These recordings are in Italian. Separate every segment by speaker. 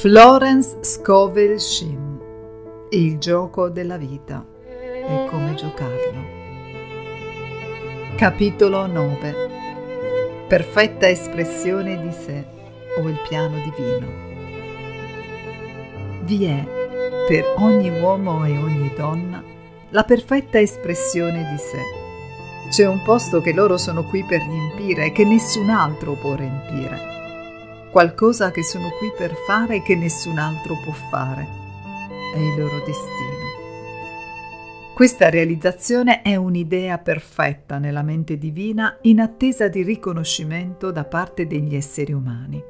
Speaker 1: Florence Scovel Shim Il gioco della vita e come giocarlo. Capitolo 9 Perfetta espressione di sé o il piano divino. Vi è, per ogni uomo e ogni donna, la perfetta espressione di sé. C'è un posto che loro sono qui per riempire e che nessun altro può riempire qualcosa che sono qui per fare e che nessun altro può fare. È il loro destino. Questa realizzazione è un'idea perfetta nella mente divina in attesa di riconoscimento da parte degli esseri umani.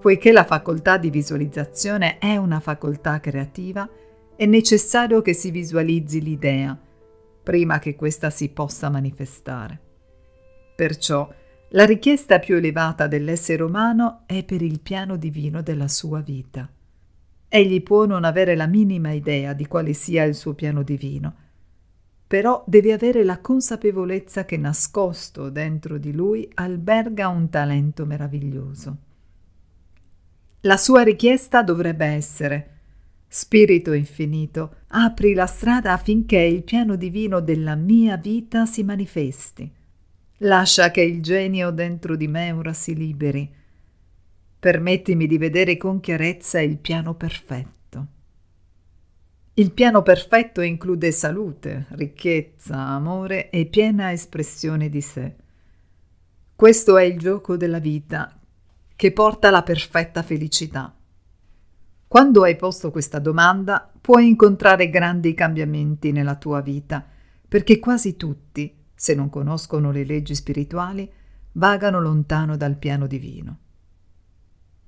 Speaker 1: Poiché la facoltà di visualizzazione è una facoltà creativa, è necessario che si visualizzi l'idea prima che questa si possa manifestare. Perciò, la richiesta più elevata dell'essere umano è per il piano divino della sua vita. Egli può non avere la minima idea di quale sia il suo piano divino, però deve avere la consapevolezza che nascosto dentro di lui alberga un talento meraviglioso. La sua richiesta dovrebbe essere Spirito infinito, apri la strada affinché il piano divino della mia vita si manifesti. Lascia che il genio dentro di me ora si liberi. Permettimi di vedere con chiarezza il piano perfetto. Il piano perfetto include salute, ricchezza, amore e piena espressione di sé. Questo è il gioco della vita che porta alla perfetta felicità. Quando hai posto questa domanda puoi incontrare grandi cambiamenti nella tua vita, perché quasi tutti se non conoscono le leggi spirituali, vagano lontano dal piano divino.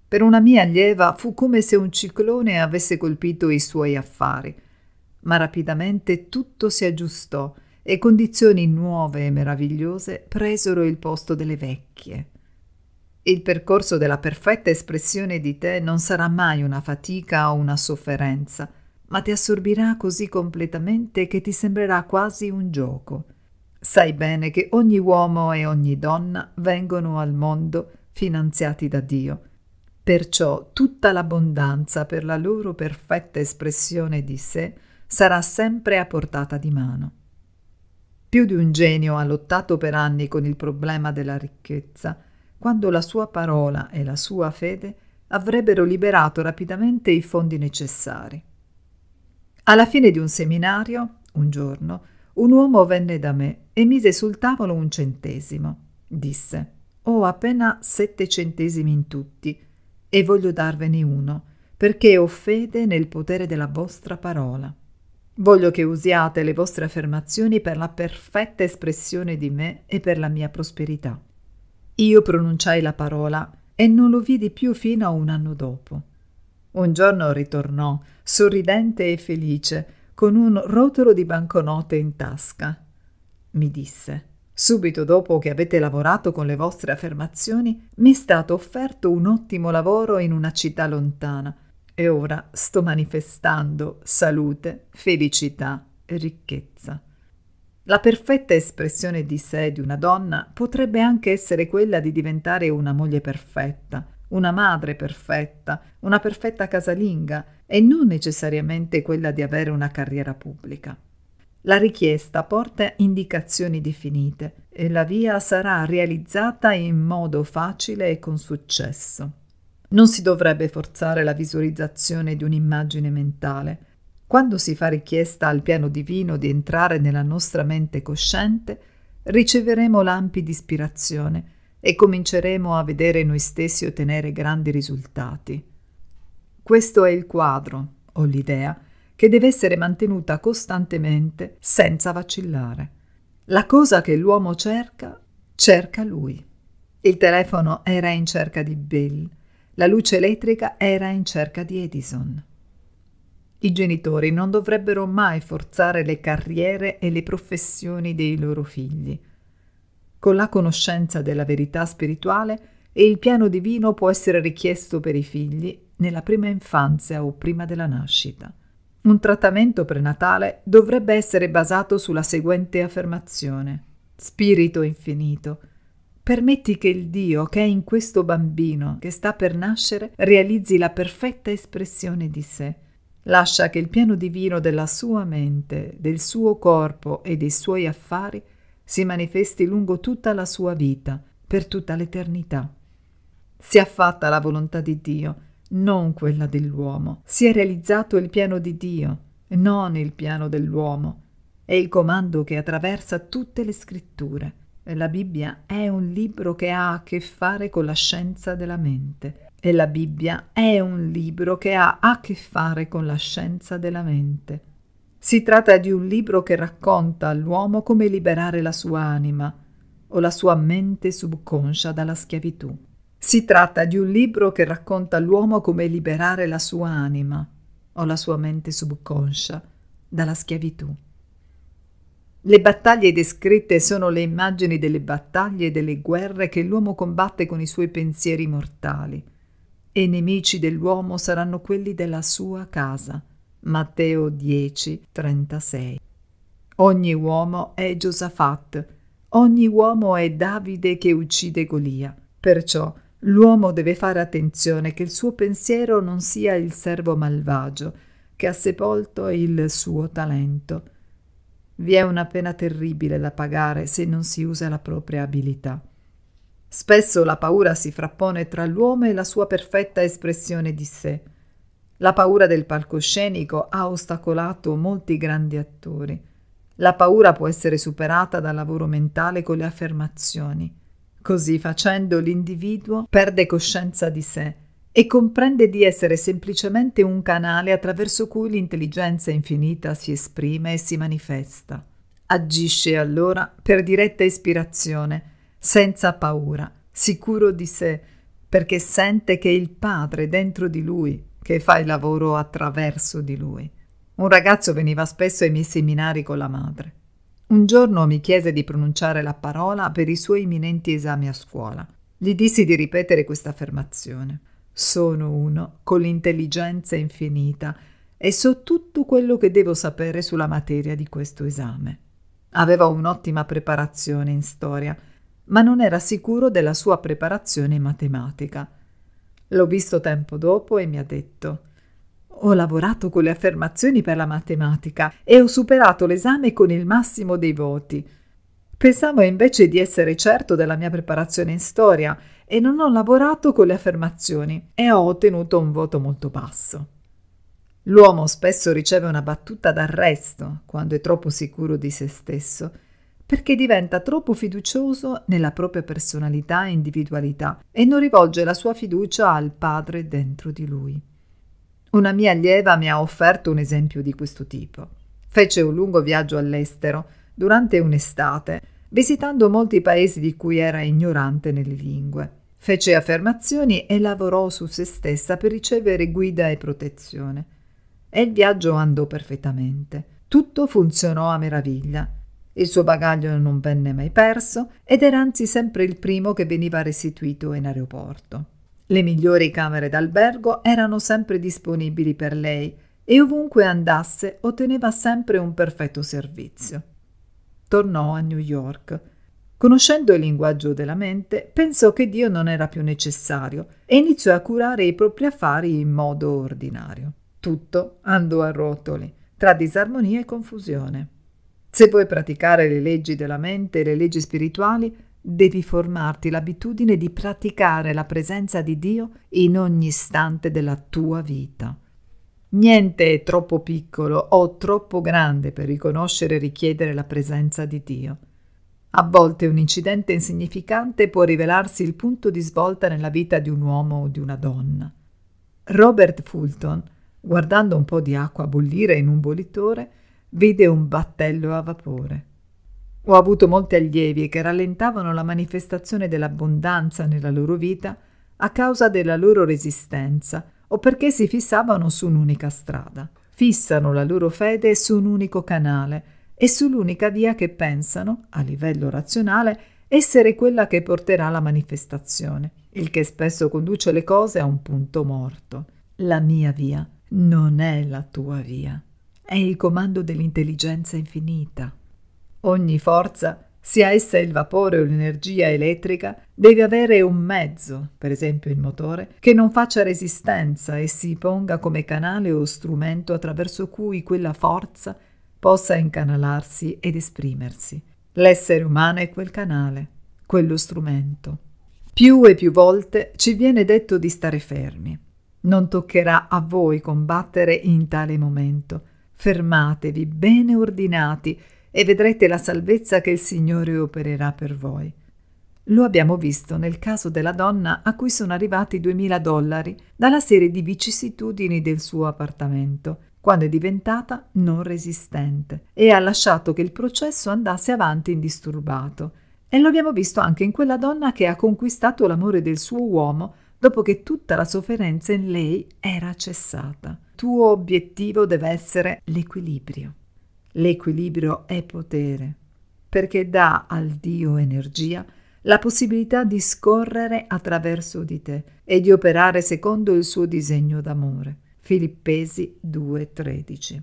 Speaker 1: Per una mia allieva fu come se un ciclone avesse colpito i suoi affari, ma rapidamente tutto si aggiustò e condizioni nuove e meravigliose presero il posto delle vecchie. Il percorso della perfetta espressione di te non sarà mai una fatica o una sofferenza, ma ti assorbirà così completamente che ti sembrerà quasi un gioco. Sai bene che ogni uomo e ogni donna vengono al mondo finanziati da Dio. Perciò tutta l'abbondanza per la loro perfetta espressione di sé sarà sempre a portata di mano. Più di un genio ha lottato per anni con il problema della ricchezza, quando la sua parola e la sua fede avrebbero liberato rapidamente i fondi necessari. Alla fine di un seminario, un giorno, un uomo venne da me e mise sul tavolo un centesimo. Disse: Ho appena sette centesimi in tutti e voglio darvene uno, perché ho fede nel potere della vostra parola. Voglio che usiate le vostre affermazioni per la perfetta espressione di me e per la mia prosperità. Io pronunciai la parola e non lo vidi più fino a un anno dopo. Un giorno ritornò, sorridente e felice, con un rotolo di banconote in tasca. Mi disse. Subito dopo che avete lavorato con le vostre affermazioni, mi è stato offerto un ottimo lavoro in una città lontana e ora sto manifestando salute, felicità, e ricchezza. La perfetta espressione di sé di una donna potrebbe anche essere quella di diventare una moglie perfetta, una madre perfetta, una perfetta casalinga e non necessariamente quella di avere una carriera pubblica. La richiesta porta indicazioni definite e la via sarà realizzata in modo facile e con successo. Non si dovrebbe forzare la visualizzazione di un'immagine mentale. Quando si fa richiesta al piano divino di entrare nella nostra mente cosciente, riceveremo lampi di ispirazione e cominceremo a vedere noi stessi ottenere grandi risultati. Questo è il quadro, o l'idea, che deve essere mantenuta costantemente senza vacillare. La cosa che l'uomo cerca, cerca lui. Il telefono era in cerca di Bill, la luce elettrica era in cerca di Edison. I genitori non dovrebbero mai forzare le carriere e le professioni dei loro figli. Con la conoscenza della verità spirituale e il piano divino può essere richiesto per i figli nella prima infanzia o prima della nascita. Un trattamento prenatale dovrebbe essere basato sulla seguente affermazione. Spirito infinito, permetti che il Dio che è in questo bambino che sta per nascere realizzi la perfetta espressione di sé. Lascia che il piano divino della sua mente, del suo corpo e dei suoi affari si manifesti lungo tutta la sua vita, per tutta l'eternità. Si è fatta la volontà di Dio, non quella dell'uomo. Si è realizzato il piano di Dio, non il piano dell'uomo. È il comando che attraversa tutte le scritture. La Bibbia è un libro che ha a che fare con la scienza della mente. E la Bibbia è un libro che ha a che fare con la scienza della mente. Si tratta di un libro che racconta all'uomo come liberare la sua anima o la sua mente subconscia dalla schiavitù. Si tratta di un libro che racconta all'uomo come liberare la sua anima o la sua mente subconscia dalla schiavitù. Le battaglie descritte sono le immagini delle battaglie e delle guerre che l'uomo combatte con i suoi pensieri mortali. E i nemici dell'uomo saranno quelli della sua casa Matteo 10:36. Ogni uomo è Giosafat, ogni uomo è Davide che uccide Golia. Perciò l'uomo deve fare attenzione che il suo pensiero non sia il servo malvagio che ha sepolto il suo talento. Vi è una pena terribile da pagare se non si usa la propria abilità. Spesso la paura si frappone tra l'uomo e la sua perfetta espressione di sé. La paura del palcoscenico ha ostacolato molti grandi attori. La paura può essere superata dal lavoro mentale con le affermazioni. Così facendo l'individuo perde coscienza di sé e comprende di essere semplicemente un canale attraverso cui l'intelligenza infinita si esprime e si manifesta. Agisce allora per diretta ispirazione, senza paura, sicuro di sé, perché sente che il Padre dentro di lui che fa il lavoro attraverso di lui. Un ragazzo veniva spesso ai miei seminari con la madre. Un giorno mi chiese di pronunciare la parola per i suoi imminenti esami a scuola. Gli dissi di ripetere questa affermazione. Sono uno con l'intelligenza infinita e so tutto quello che devo sapere sulla materia di questo esame. Aveva un'ottima preparazione in storia, ma non era sicuro della sua preparazione in matematica. L'ho visto tempo dopo e mi ha detto ho lavorato con le affermazioni per la matematica e ho superato l'esame con il massimo dei voti. Pensavo invece di essere certo della mia preparazione in storia e non ho lavorato con le affermazioni e ho ottenuto un voto molto basso. L'uomo spesso riceve una battuta d'arresto quando è troppo sicuro di se stesso perché diventa troppo fiducioso nella propria personalità e individualità e non rivolge la sua fiducia al Padre dentro di lui. Una mia allieva mi ha offerto un esempio di questo tipo. Fece un lungo viaggio all'estero durante un'estate, visitando molti paesi di cui era ignorante nelle lingue. Fece affermazioni e lavorò su se stessa per ricevere guida e protezione. E il viaggio andò perfettamente. Tutto funzionò a meraviglia. Il suo bagaglio non venne mai perso ed era anzi sempre il primo che veniva restituito in aeroporto. Le migliori camere d'albergo erano sempre disponibili per lei e ovunque andasse otteneva sempre un perfetto servizio. Tornò a New York. Conoscendo il linguaggio della mente, pensò che Dio non era più necessario e iniziò a curare i propri affari in modo ordinario. Tutto andò a rotoli, tra disarmonia e confusione. Se vuoi praticare le leggi della mente e le leggi spirituali, devi formarti l'abitudine di praticare la presenza di Dio in ogni istante della tua vita. Niente è troppo piccolo o troppo grande per riconoscere e richiedere la presenza di Dio. A volte un incidente insignificante può rivelarsi il punto di svolta nella vita di un uomo o di una donna. Robert Fulton, guardando un po' di acqua bollire in un bollitore, vide un battello a vapore. Ho avuto molti allievi che rallentavano la manifestazione dell'abbondanza nella loro vita a causa della loro resistenza o perché si fissavano su un'unica strada. Fissano la loro fede su un unico canale e sull'unica via che pensano, a livello razionale, essere quella che porterà la manifestazione, il che spesso conduce le cose a un punto morto. La mia via non è la tua via. È il comando dell'intelligenza infinita. Ogni forza, sia essa il vapore o l'energia elettrica, deve avere un mezzo, per esempio il motore, che non faccia resistenza e si ponga come canale o strumento attraverso cui quella forza possa incanalarsi ed esprimersi. L'essere umano è quel canale, quello strumento. Più e più volte ci viene detto di stare fermi. Non toccherà a voi combattere in tale momento. Fermatevi bene ordinati e vedrete la salvezza che il Signore opererà per voi. Lo abbiamo visto nel caso della donna a cui sono arrivati 2000 dollari dalla serie di vicissitudini del suo appartamento, quando è diventata non resistente e ha lasciato che il processo andasse avanti indisturbato. E lo abbiamo visto anche in quella donna che ha conquistato l'amore del suo uomo dopo che tutta la sofferenza in lei era cessata. Tuo obiettivo deve essere l'equilibrio. L'equilibrio è potere, perché dà al Dio energia la possibilità di scorrere attraverso di te e di operare secondo il suo disegno d'amore. Filippesi 2:13.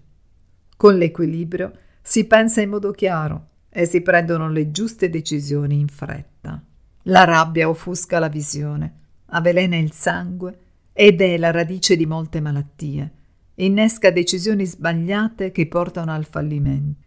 Speaker 1: Con l'equilibrio si pensa in modo chiaro e si prendono le giuste decisioni in fretta. La rabbia offusca la visione avvelena il sangue ed è la radice di molte malattie. Innesca decisioni sbagliate che portano al fallimento.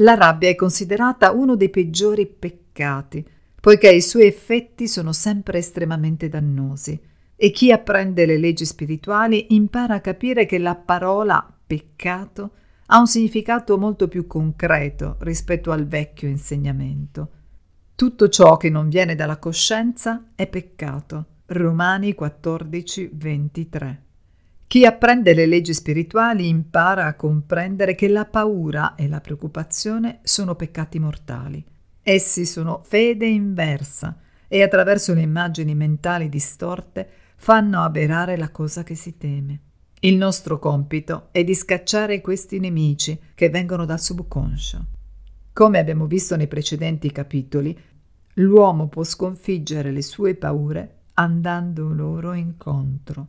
Speaker 1: La rabbia è considerata uno dei peggiori peccati, poiché i suoi effetti sono sempre estremamente dannosi e chi apprende le leggi spirituali impara a capire che la parola peccato ha un significato molto più concreto rispetto al vecchio insegnamento. Tutto ciò che non viene dalla coscienza è peccato. Romani 14, 23. Chi apprende le leggi spirituali impara a comprendere che la paura e la preoccupazione sono peccati mortali. Essi sono fede inversa e attraverso le immagini mentali distorte fanno aberare la cosa che si teme. Il nostro compito è di scacciare questi nemici che vengono dal subconscio. Come abbiamo visto nei precedenti capitoli, l'uomo può sconfiggere le sue paure andando loro incontro.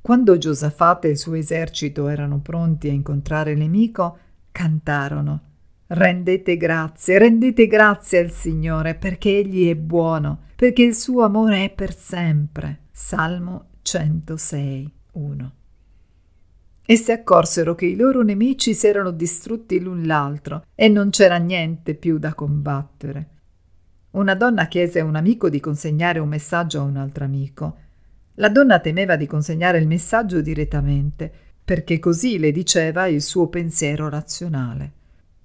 Speaker 1: Quando Giosafate e il suo esercito erano pronti a incontrare il nemico, cantarono Rendete grazie, rendete grazie al Signore, perché Egli è buono, perché il suo amore è per sempre. Salmo 106, 1. E si accorsero che i loro nemici si erano distrutti l'un l'altro e non c'era niente più da combattere. Una donna chiese a un amico di consegnare un messaggio a un altro amico. La donna temeva di consegnare il messaggio direttamente, perché così le diceva il suo pensiero razionale.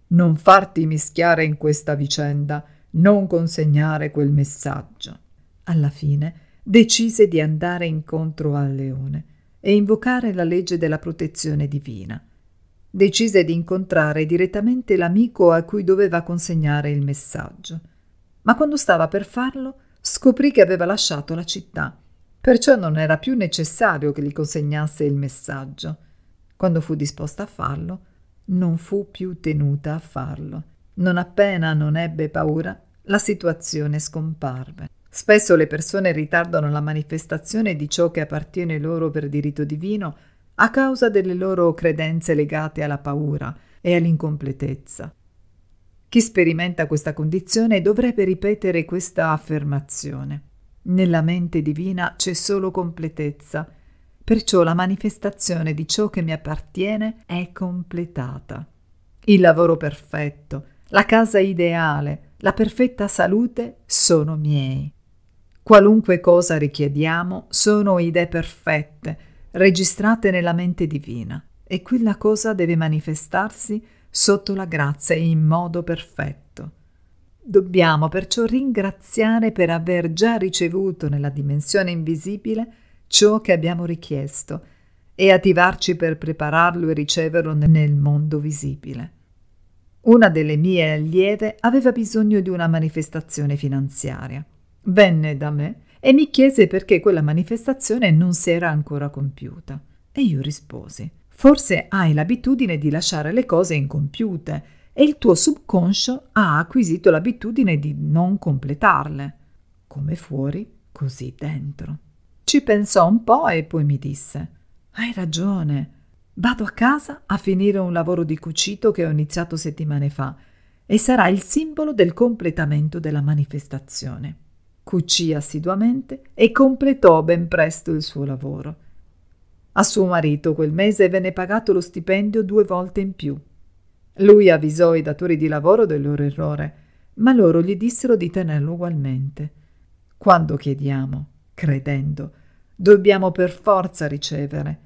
Speaker 1: Non farti mischiare in questa vicenda, non consegnare quel messaggio. Alla fine decise di andare incontro al leone e invocare la legge della protezione divina. Decise di incontrare direttamente l'amico a cui doveva consegnare il messaggio ma quando stava per farlo scoprì che aveva lasciato la città, perciò non era più necessario che gli consegnasse il messaggio. Quando fu disposta a farlo, non fu più tenuta a farlo. Non appena non ebbe paura, la situazione scomparve. Spesso le persone ritardano la manifestazione di ciò che appartiene loro per diritto divino a causa delle loro credenze legate alla paura e all'incompletezza. Chi sperimenta questa condizione dovrebbe ripetere questa affermazione. Nella mente divina c'è solo completezza, perciò la manifestazione di ciò che mi appartiene è completata. Il lavoro perfetto, la casa ideale, la perfetta salute sono miei. Qualunque cosa richiediamo sono idee perfette, registrate nella mente divina, e quella cosa deve manifestarsi sotto la grazia e in modo perfetto. Dobbiamo perciò ringraziare per aver già ricevuto nella dimensione invisibile ciò che abbiamo richiesto e attivarci per prepararlo e riceverlo nel mondo visibile. Una delle mie allieve aveva bisogno di una manifestazione finanziaria. Venne da me e mi chiese perché quella manifestazione non si era ancora compiuta. E io risposi. Forse hai l'abitudine di lasciare le cose incompiute e il tuo subconscio ha acquisito l'abitudine di non completarle. Come fuori, così dentro. Ci pensò un po' e poi mi disse: Hai ragione. Vado a casa a finire un lavoro di cucito che ho iniziato settimane fa e sarà il simbolo del completamento della manifestazione. Cucì assiduamente e completò ben presto il suo lavoro. A suo marito quel mese venne pagato lo stipendio due volte in più. Lui avvisò i datori di lavoro del loro errore, ma loro gli dissero di tenerlo ugualmente. Quando chiediamo, credendo, dobbiamo per forza ricevere.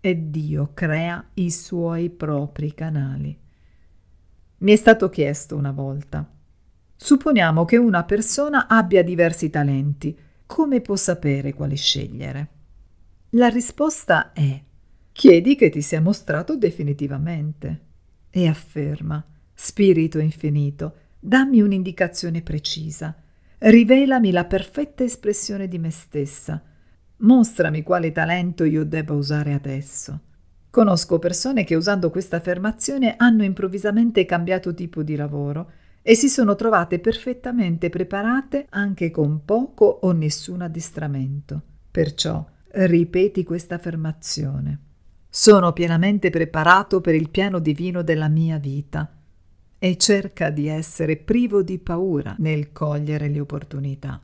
Speaker 1: E Dio crea i suoi propri canali. Mi è stato chiesto una volta. Supponiamo che una persona abbia diversi talenti, come può sapere quali scegliere? La risposta è chiedi che ti sia mostrato definitivamente e afferma Spirito infinito, dammi un'indicazione precisa, rivelami la perfetta espressione di me stessa, mostrami quale talento io debba usare adesso. Conosco persone che usando questa affermazione hanno improvvisamente cambiato tipo di lavoro e si sono trovate perfettamente preparate anche con poco o nessun addestramento. Perciò ripeti questa affermazione. Sono pienamente preparato per il piano divino della mia vita e cerca di essere privo di paura nel cogliere le opportunità.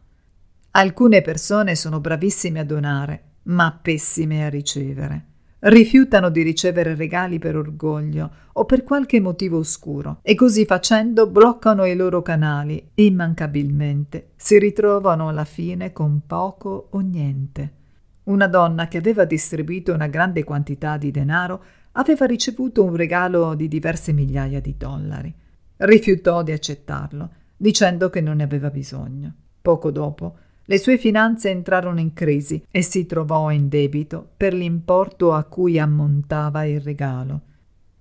Speaker 1: Alcune persone sono bravissime a donare, ma pessime a ricevere. Rifiutano di ricevere regali per orgoglio o per qualche motivo oscuro e così facendo bloccano i loro canali e immancabilmente si ritrovano alla fine con poco o niente. Una donna che aveva distribuito una grande quantità di denaro aveva ricevuto un regalo di diverse migliaia di dollari. Rifiutò di accettarlo, dicendo che non ne aveva bisogno. Poco dopo, le sue finanze entrarono in crisi e si trovò in debito per l'importo a cui ammontava il regalo.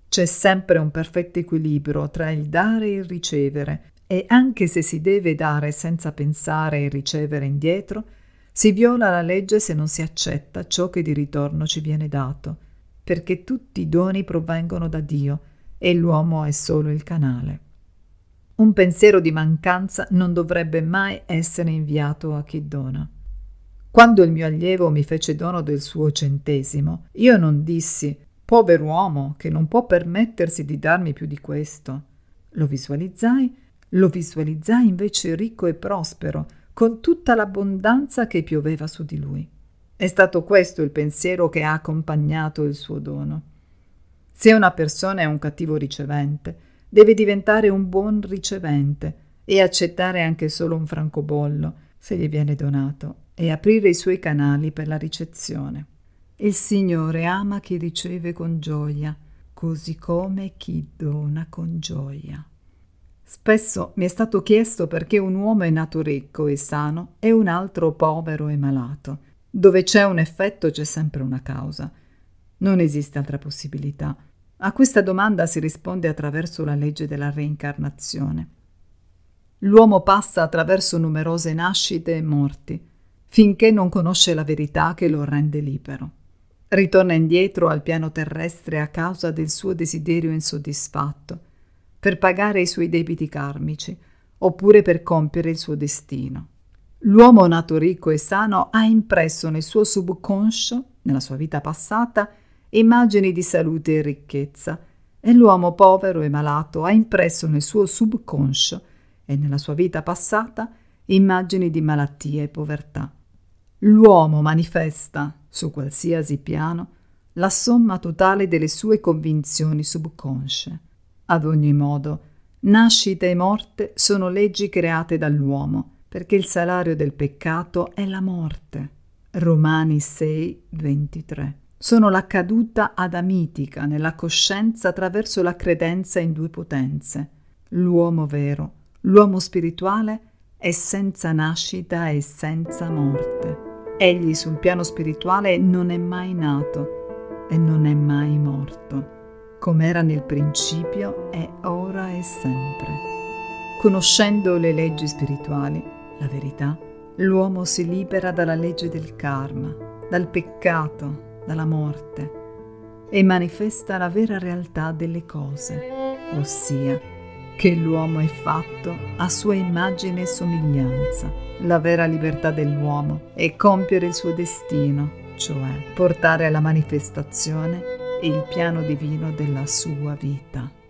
Speaker 1: C'è sempre un perfetto equilibrio tra il dare e il ricevere, e anche se si deve dare senza pensare e ricevere indietro, si viola la legge se non si accetta ciò che di ritorno ci viene dato, perché tutti i doni provengono da Dio e l'uomo è solo il canale. Un pensiero di mancanza non dovrebbe mai essere inviato a chi dona. Quando il mio allievo mi fece dono del suo centesimo, io non dissi povero uomo che non può permettersi di darmi più di questo. Lo visualizzai, lo visualizzai invece ricco e prospero, con tutta l'abbondanza che pioveva su di lui. È stato questo il pensiero che ha accompagnato il suo dono. Se una persona è un cattivo ricevente, deve diventare un buon ricevente e accettare anche solo un francobollo, se gli viene donato, e aprire i suoi canali per la ricezione. Il Signore ama chi riceve con gioia, così come chi dona con gioia. Spesso mi è stato chiesto perché un uomo è nato ricco e sano e un altro povero e malato. Dove c'è un effetto c'è sempre una causa. Non esiste altra possibilità. A questa domanda si risponde attraverso la legge della reincarnazione. L'uomo passa attraverso numerose nascite e morti, finché non conosce la verità che lo rende libero. Ritorna indietro al piano terrestre a causa del suo desiderio insoddisfatto per pagare i suoi debiti karmici oppure per compiere il suo destino. L'uomo nato ricco e sano ha impresso nel suo subconscio, nella sua vita passata, immagini di salute e ricchezza, e l'uomo povero e malato ha impresso nel suo subconscio e nella sua vita passata immagini di malattia e povertà. L'uomo manifesta, su qualsiasi piano, la somma totale delle sue convinzioni subconsce. Ad ogni modo, nascita e morte sono leggi create dall'uomo, perché il salario del peccato è la morte. Romani 6, 23. Sono la caduta adamitica nella coscienza attraverso la credenza in due potenze. L'uomo vero, l'uomo spirituale, è senza nascita e senza morte. Egli sul piano spirituale non è mai nato e non è mai morto come era nel principio, è ora e sempre. Conoscendo le leggi spirituali, la verità, l'uomo si libera dalla legge del karma, dal peccato, dalla morte e manifesta la vera realtà delle cose, ossia che l'uomo è fatto a sua immagine e somiglianza. La vera libertà dell'uomo è compiere il suo destino, cioè portare alla manifestazione il piano divino della sua vita.